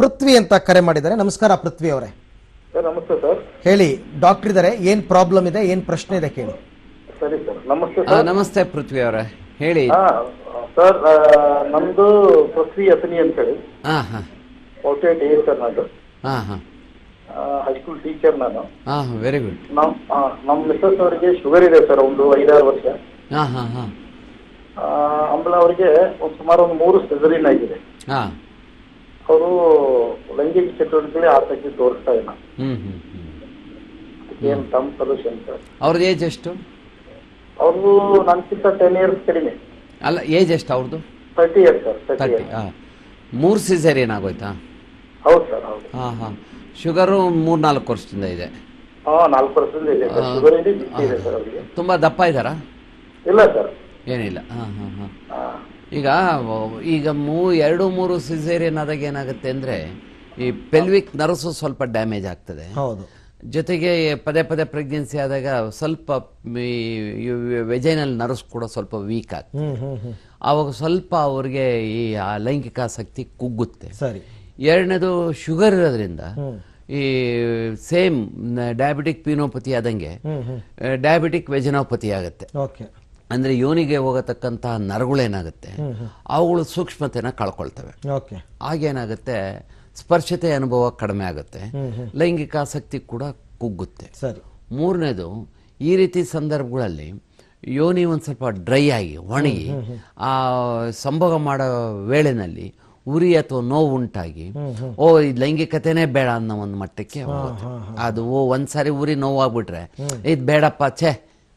ಪೃಥ್ವಿ ಅಂತ ಕರೆ ಮಾಡಿದ್ದಾರೆ ನಮಸ್ಕಾರ ಪೃಥ್ವಿ ಅವರೇ ಸರ್ ನಮಸ್ತೆ ಸರ್ ಹೇಳಿ ಡಾಕ್ಟರ್ ಇದ್ದಾರೆ ಏನ್ ಪ್ರಾಬ್ಲಮ್ ಇದೆ ಏನ್ ಪ್ರಶ್ನೆ ಇದೆ ಕೇಳಿ ಸರಿ ಸರ್ ನಮಸ್ತೆ ನಮಸ್ತೆ ಪೃಥ್ವಿ ಅವರೇ ಹೇಳಿ ಸರ್ ನಮ್ದು ಪೃಥ್ವಿ ಅಂತ ಹೇಳಿ ಹಾ ಹಾ ಸರ್ ನಾನು ಹಾ ಹಾ ಹೈಸ್ಕೂಲ್ ಟೀಚರ್ ನಾನು ಹಾ ವೆರಿ ಗುಡ್ ನಮ್ ನಮ್ ಮಿಸ್ಸಸ್ ಅವರಿಗೆ ಶುಗರ್ ಇದೆ ಸರ್ ಒಂದು ಐದಾರು ವರ್ಷ ಹಾ ಹಾ ಹಾ ಅಂಬಲ ಅವರಿಗೆ ಒಂದು ಸುಮಾರು ಒಂದು ಮೂರು ಸೆಸರಿನ್ ಆಗಿದೆ ಹಾ ಅವರು ಲೈಂಗಿಕ ಚಟುವಟಿಕೆಗಳಲ್ಲಿ ಆಸಕ್ತಿ ತೋರಿಸ್ತಾ ಇಲ್ಲ ಏನ್ ತಮ್ಮ ಸೊಲ್ಯೂಷನ್ ಅವ್ರದ್ದು ಏಜ್ ಎಷ್ಟು ಅವ್ರದ್ದು ನನ್ಕಿಂತ ಟೆನ್ ಇಯರ್ಸ್ ಕಡಿಮೆ ಅಲ್ಲ ಏಜ್ ಎಷ್ಟು ಅವ್ರದ್ದು thirty years sir thirty thirty ಹಾಂ ಮೂರು ಸಿಸೇರಿಯನ್ ಆಗೋಯ್ತಾ ಹೌದು ಸರ್ ಹೌದು ಹಾಂ ಹಾಂ ಶುಗರು ಮೂರ್ ನಾಲ್ಕು ವರ್ಷದಿಂದ ಇದೆ ಹಾ ನಾಲ್ಕು ಪರ್ಸೆಂಟ್ ಇದೆ ಸರ್ ಶುಗರ್ ಇದೆ ದಪ್ಪ ಇದಾರ ಇಲ್ಲ ಸರ್ ಏನಿಲ್ಲ ಹಾಂ ಹಾಂ ಹಾಂ ಈಗ ಈಗ ಮೂ ಎರಡು ಮೂರು ಸಿಸೇರಿಯನ್ ಆದಾಗ ಏನಾಗುತ್ತೆ ಅಂದರೆ ಈ ಪೆಲ್ವಿಕ್ ನರ್ಸು ಸ್ವಲ್ಪ ಡ್ಯಾಮೇಜ್ ಆಗ್ತದೆ ಹೌದು ಜೊತೆಗೆ ಪದೇ ಪದೇ ಪ್ರೆಗ್ನೆನ್ಸಿ ಆದಾಗ ಸ್ವಲ್ಪ ವೆಜೈನಲ್ ನರ್ಸ್ ಕೂಡ ಸ್ವಲ್ಪ ವೀಕ್ ಆಗ್ತದೆ ಆವಾಗ ಸ್ವಲ್ಪ ಅವ್ರಿಗೆ ಈ ಲೈಂಗಿಕ ಆಸಕ್ತಿ ಕುಗ್ಗುತ್ತೆ ಸರಿ ಎರಡನೇದು ಶುಗರ್ ಇರೋದ್ರಿಂದ ಈ ಸೇಮ್ ಡಯಾಬಿಟಿಕ್ ಪೀನೋಪತಿ ಆದಂಗೆ ಡಯಾಬಿಟಿಕ್ ವೆಜನೋಪತಿ ಆಗುತ್ತೆ ಓಕೆ ಅಂದರೆ ಯೋನಿಗೆ ಹೋಗತಕ್ಕಂತಹ ನರಗಳೇನಾಗುತ್ತೆ ಅವುಗಳು ಸೂಕ್ಷ್ಮತೆನ ಕಳ್ಕೊಳ್ತವೆ ಆಗೇನಾಗುತ್ತೆ ಸ್ಪರ್ಶತೆ ಅನುಭವ ಕಡಿಮೆ ಆಗುತ್ತೆ ಲೈಂಗಿಕ ಆಸಕ್ತಿ ಕೂಡ ಕುಗ್ಗುತ್ತೆ ಮೂರನೇದು ಈ ರೀತಿ ಸಂದರ್ಭಗಳಲ್ಲಿ ಯೋನಿ ಒಂದು ಸ್ವಲ್ಪ ಡ್ರೈ ಆಗಿ ಒಣಗಿ ಆ ಸಂಭೋಗ ಮಾಡೋ ವೇಳೆನಲ್ಲಿ ಉರಿ ಅಥವಾ ನೋವು ಉಂಟಾಗಿ ಓ ಇದು ಲೈಂಗಿಕತೆನೇ ಬೇಡ ಅನ್ನೋ ಒಂದು ಮಟ್ಟಕ್ಕೆ ಅದು ಓ ಒಂದ್ಸಾರಿ ಉರಿ ನೋವಾಗ್ಬಿಟ್ರೆ ಇದು ಬೇಡಪ್ಪ ಛೇ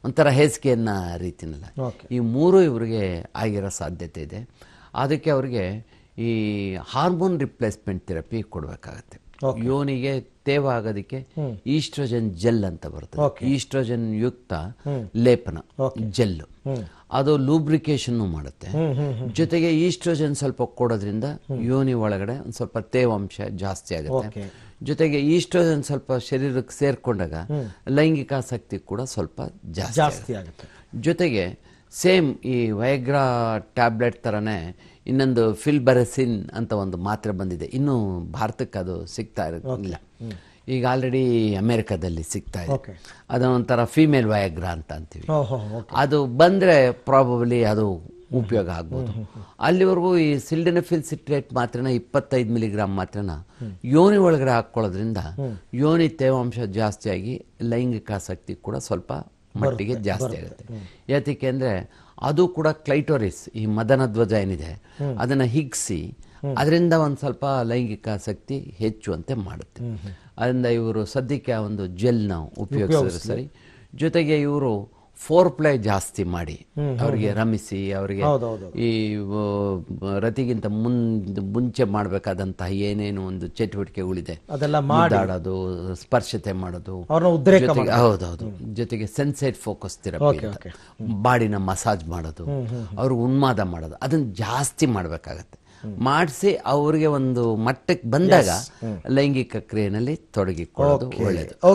ಒಂಥರ ಹೇಸಿಗೆಯನ್ನ ರೀತಿನಲ್ಲ ಈ ಮೂರು ಇವರಿಗೆ ಆಗಿರೋ ಸಾಧ್ಯತೆ ಇದೆ ಅದಕ್ಕೆ ಅವರಿಗೆ ಈ ಹಾರ್ಮೋನ್ ರಿಪ್ಲೇಸ್ಮೆಂಟ್ ಥೆರಪಿ ಕೊಡಬೇಕಾಗತ್ತೆ ಯೋನಿಗೆ ತೇವ ಆಗೋದಕ್ಕೆ ಈಸ್ಟ್ರೋಜನ್ ಜೆಲ್ ಅಂತ ಬರುತ್ತೆ ಈಸ್ಟ್ರೋಜನ್ ಯುಕ್ತ ಲೇಪನ ಜೆಲ್ ಅದು ಲೂಬ್ರಿಕೇಶನ್ ಮಾಡುತ್ತೆ ಜೊತೆಗೆ ಈಸ್ಟ್ರೋಜನ್ ಸ್ವಲ್ಪ ಕೊಡೋದ್ರಿಂದ ಯೋನಿ ಒಳಗಡೆ ಒಂದು ಸ್ವಲ್ಪ ತೇವಾಂಶ ಜಾಸ್ತಿ ಆಗುತ್ತೆ ಜೊತೆಗೆ ಈಸ್ಟ್ರೋಜನ್ ಸ್ವಲ್ಪ ಶರೀರಕ್ಕೆ ಸೇರ್ಕೊಂಡಾಗ ಲೈಂಗಿಕ ಆಸಕ್ತಿ ಕೂಡ ಸ್ವಲ್ಪ ಜಾಸ್ತಿ ಆಗುತ್ತೆ ಜೊತೆಗೆ ಸೇಮ್ ಈ ವೈಗ್ರಾ ಟ್ಯಾಬ್ಲೆಟ್ ಥರನೇ ಇನ್ನೊಂದು ಫಿಲ್ಬರಸಿನ್ ಅಂತ ಒಂದು ಮಾತ್ರೆ ಬಂದಿದೆ ಇನ್ನೂ ಭಾರತಕ್ಕೆ ಅದು ಸಿಗ್ತಾ ಇರೋದಿಲ್ಲ ಈಗ ಆಲ್ರೆಡಿ ಅಮೇರಿಕಾದಲ್ಲಿ ಸಿಗ್ತಾ ಇದೆ ಅದೊಂಥರ ಫೀಮೇಲ್ ವಯಾಗ್ರ ಅಂತ ಅಂತೀವಿ oh, oh, ಅದು ಬಂದರೆ ಪ್ರಾಬಬ್ಲಿ ಅದು ಉಪಯೋಗ ಆಗ್ಬೋದು ಅಲ್ಲಿವರೆಗೂ ಈ ಸಿಲ್ಡೆನಫಿಲ್ ಸಿಟ್ರೇಟ್ ಮಾತ್ರೆನ ಇಪ್ಪತ್ತೈದು ಮಿಲಿಗ್ರಾಮ್ ಮಾತ್ರೆನ ಯೋನಿ ಒಳಗಡೆ ಹಾಕ್ಕೊಳ್ಳೋದ್ರಿಂದ ಯೋನಿ ತೇವಾಂಶ ಜಾಸ್ತಿಯಾಗಿ ಲೈಂಗಿಕ ಆಸಕ್ತಿ ಕೂಡ ಸ್ವಲ್ಪ ಮಟ್ಟಿಗೆ ಜಾಸ್ತಿ ಆಗುತ್ತೆ ಯಾತಕ್ಕೆ ಅಂದರೆ ಅದು ಕೂಡ ಕ್ಲೈಟೋರಿಸ್ ಈ ಮದನ ಧ್ವಜ ಏನಿದೆ ಅದನ್ನು ಹಿಗ್ಸಿ ಅದರಿಂದ ಒಂದು ಸ್ವಲ್ಪ ಲೈಂಗಿಕ ಆಸಕ್ತಿ ಹೆಚ್ಚುವಂತೆ ಮಾಡುತ್ತೆ ಅದರಿಂದ ಇವರು ಸದ್ಯಕ್ಕೆ ಆ ಒಂದು ಜೆಲ್ನ ಉಪಯೋಗಿಸಿದ್ರೆ ಸರಿ ಜೊತೆಗೆ ಇವರು ಫೋರ್ ಪ್ಲೇ ಜಾಸ್ತಿ ಮಾಡಿ ಅವರಿಗೆ ರಮಿಸಿ ಅವರಿಗೆ ಈ ರತಿಗಿಂತ ಮುನ್ ಮುಂಚೆ ಮಾಡಬೇಕಾದಂತಹ ಏನೇನು ಒಂದು ಚಟುವಟಿಕೆಗಳಿದೆ ಮಾಡಾಡೋದು ಸ್ಪರ್ಶತೆ ಮಾಡೋದು ಹೌದೌದು ಜೊತೆಗೆ ಸೆನ್ಸೇಟ್ ಫೋಕಸ್ ಥೆರಪಿ ಬಾಡಿನ ಮಸಾಜ್ ಮಾಡೋದು ಅವ್ರಿಗೆ ಉನ್ಮಾದ ಮಾಡೋದು ಅದನ್ನ ಜಾಸ್ತಿ ಮಾಡಬೇಕಾಗತ್ತೆ ಮಾಡಿಸಿ ಅವ್ರಿಗೆ ಒಂದು ಮಟ್ಟಕ್ಕೆ ಬಂದಾಗ ಲೈಂಗಿಕ ಕ್ರಿಯೆನಲ್ಲಿ ತೊಡಗಿಕೊಳ್ಳೋದು ಒಳ್ಳೆಯದು